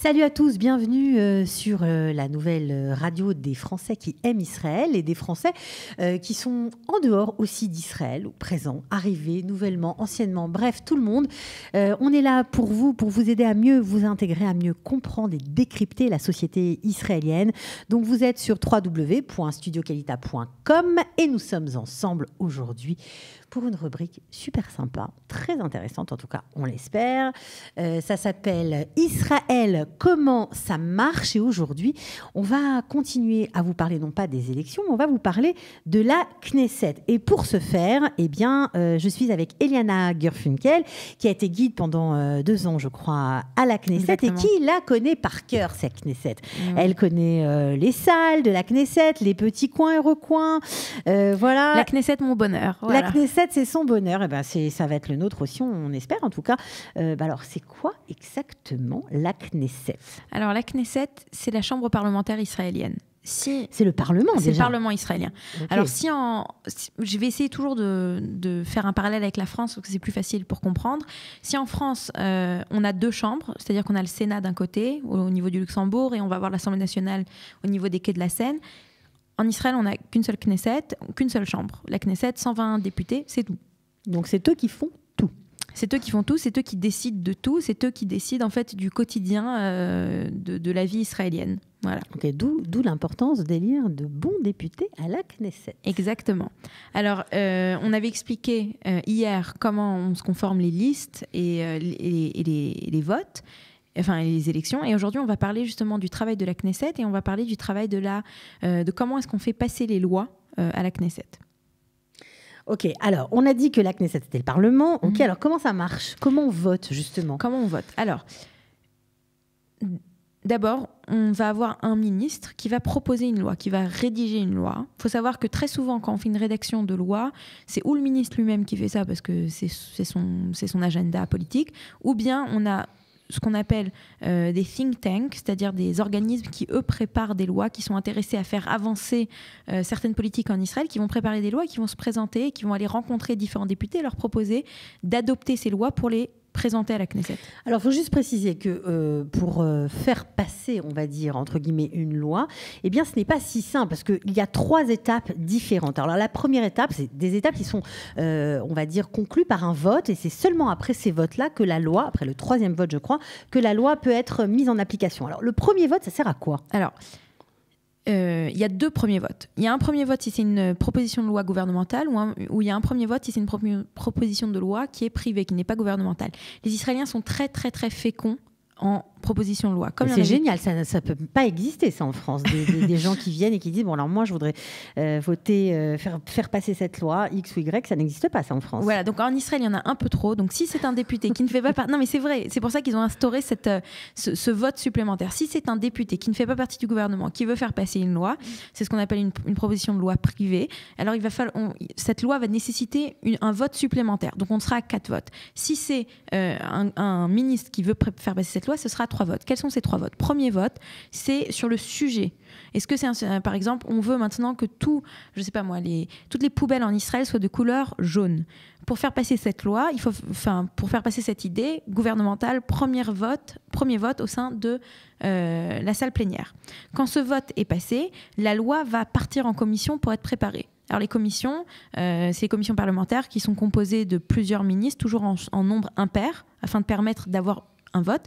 Salut à tous, bienvenue euh, sur euh, la nouvelle euh, radio des Français qui aiment Israël et des Français qui sont en dehors aussi d'Israël, présents, arrivés, nouvellement, anciennement, bref, tout le monde. on est là pour vous, pour vous aider à mieux vous intégrer, à mieux comprendre et décrypter la société israélienne. Donc vous êtes sur www.studioqualita.com et nous sommes ensemble aujourd'hui pour une rubrique super sympa, très intéressante en tout cas, on l'espère. ça s'appelle Israël comment ça marche. Et aujourd'hui, on va continuer à vous parler non pas des élections, mais on va vous parler de la Knesset. Et pour ce faire, eh bien, euh, je suis avec Eliana Gurfunkel, qui a été guide pendant euh, deux ans, je crois, à la Knesset et qui la connaît par cœur, cette Knesset. Mm. Elle connaît euh, les salles de la Knesset, les petits coins et recoins. voilà. La Knesset, mon bonheur. La Knesset, c'est son bonheur. Et eh ben, ça va être le nôtre aussi, on espère en tout cas. Bah, alors, c'est quoi exactement la Knesset alors la Knesset, c'est la chambre parlementaire israélienne. C'est le Parlement, C'est le Parlement israélien. Alors, si en. je vais essayer toujours de, faire un parallèle avec la France, parce que c'est plus facile pour comprendre. Si en France, euh, on a deux chambres, c'est-à-dire qu'on a le Sénat d'un côté, au, au, niveau du Luxembourg, et on va avoir l'Assemblée nationale au niveau des quais de la Seine. En Israël, on n'a qu'une seule Knesset, qu'une seule chambre. La Knesset, 120 députés, c'est tout. Donc, c'est eux qui font c'est eux qui font tout, c'est eux qui décident de tout, c'est eux qui décident en fait du quotidien euh, de, la vie israélienne. Voilà. d'où, l'importance d'élire de bons députés à la Knesset. Exactement. Alors, euh, on avait expliqué euh, hier comment on se conforme les listes et, les, votes enfin les élections. Et aujourd'hui, on va parler justement du travail de la Knesset et on va parler du travail de la, de comment est-ce qu'on fait passer les lois à la Knesset. Ok, alors on a dit que la Knesset c'était le Parlement. Ok, mhm. alors comment ça marche Comment on vote justement Comment on vote Alors, d'abord, on va avoir un ministre qui va proposer une loi, qui va rédiger une loi. Il faut savoir que très souvent, quand on fait une rédaction de loi, c'est ou le ministre lui-même qui fait ça parce que c'est son, son agenda politique, ou bien on a ce qu'on appelle euh, des think tanks, c'est-à-dire des organismes qui, eux, préparent des lois, qui sont intéressés à faire avancer euh, certaines politiques en Israël, qui vont préparer des lois, qui vont se présenter, qui vont aller rencontrer différents députés et leur proposer d'adopter ces lois pour les présenté à la Knesset. Alors, il faut juste préciser que euh, pour euh, faire passer, on va dire, entre guillemets, une loi, eh bien, ce n'est pas si simple parce qu'il y a trois étapes différentes. Alors, la première étape, c'est des étapes qui sont, euh, on va dire, conclues par un vote et c'est seulement après ces votes-là que la loi, après le troisième vote, je crois, que la loi peut être mise en application. Alors, le premier vote, ça sert à quoi euh, il y a deux premiers votes. Il y a un premier vote si c'est une proposition de loi gouvernementale ou, il y a un premier vote si c'est une proposition de loi qui est privée, qui n'est pas gouvernementale. Les Israéliens sont très très très féconds en proposition de loi. C'est génial, ça ne peut pas exister ça en France, des, gens qui viennent et qui disent, bon alors moi je voudrais euh, voter, euh, faire, faire passer cette loi X ou Y, ça n'existe pas ça en France. Voilà, donc en Israël il y en a un peu trop, donc si c'est un député qui ne fait pas partie, non mais c'est vrai, c'est pour ça qu'ils ont instauré cette, euh, ce, vote supplémentaire, si c'est un député qui ne fait pas partie du gouvernement, qui veut faire passer une loi, c'est ce qu'on appelle une, proposition de loi privée, alors il va falloir, cette loi va nécessiter un vote supplémentaire, donc on sera à quatre votes. Si c'est un, un ministre qui veut faire passer cette loi, ce sera trois votes. Quels sont ces trois votes Premier vote, c'est sur le sujet. Est-ce que c'est, par exemple, on veut maintenant que tout, je sais pas moi, toutes les poubelles en Israël soient de couleur jaune Pour faire passer cette loi, il faut, enfin, pour faire passer cette idée gouvernementale, premier vote, premier vote au sein de euh, la salle plénière. Quand ce vote est passé, la loi va partir en commission pour être préparée. Alors les commissions, euh, c'est les commissions parlementaires qui sont composées de plusieurs ministres, toujours en nombre impair, afin de permettre d'avoir un vote.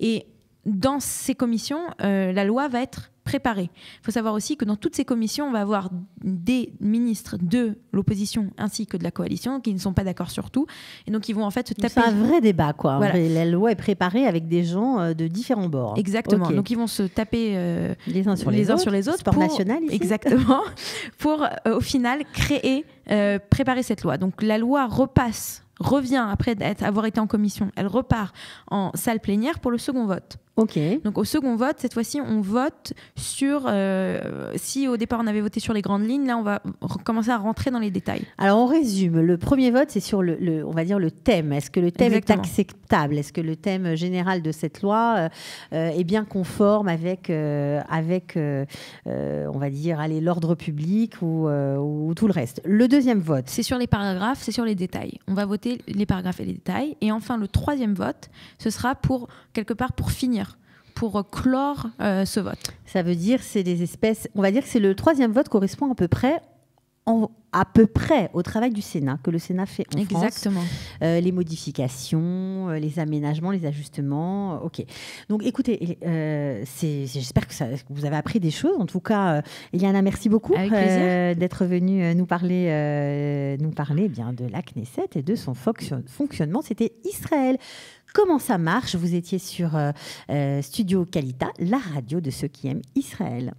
Et dans ces commissions, euh, la loi va être préparée. Il faut savoir aussi que dans toutes ces commissions, on va avoir des ministres de l'opposition ainsi que de la coalition qui ne sont pas d'accord sur tout. Et donc, ils vont en fait se taper. C'est un vrai débat, quoi. La loi est préparée avec des gens euh, de différents bords. Exactement. Donc, ils vont se taper euh, les uns sur les, autres, sur Sport national, Exactement. pour, au final, créer, préparer cette loi. Donc, la loi repasse revient après avoir été en commission, elle repart en salle plénière pour le second vote. Ok. Donc au second vote, cette fois-ci, on vote sur. Euh, si au départ on avait voté sur les grandes lignes, là on va commencer à rentrer dans les détails. Alors on résume. Le premier vote, c'est sur le, on va dire le thème. Est-ce que le thème est acceptable Est-ce que le thème général de cette loi euh, euh, est bien conforme avec avec on va dire l'ordre public ou, ou tout le reste Le deuxième vote. C'est sur les paragraphes, c'est sur les détails. On va voter les paragraphes et les détails. Et enfin le troisième vote, ce sera pour quelque part pour finir pour clore euh, ce vote. Ça veut dire c'est des espèces. On va dire que c'est le troisième vote correspond à peu près à peu près au travail du Sénat que le Sénat fait en Exactement. Euh, les modifications, euh, les aménagements, les ajustements. ok. Donc, écoutez, j'espère que, vous avez appris des choses. En tout cas, Eliana, merci beaucoup d'être venue nous parler, nous parler eh bien de la Knesset et de son fonctionnement. C'était Israël comment ça marche. Vous étiez sur euh, euh, Studio Kalita, la radio de ceux qui aiment Israël.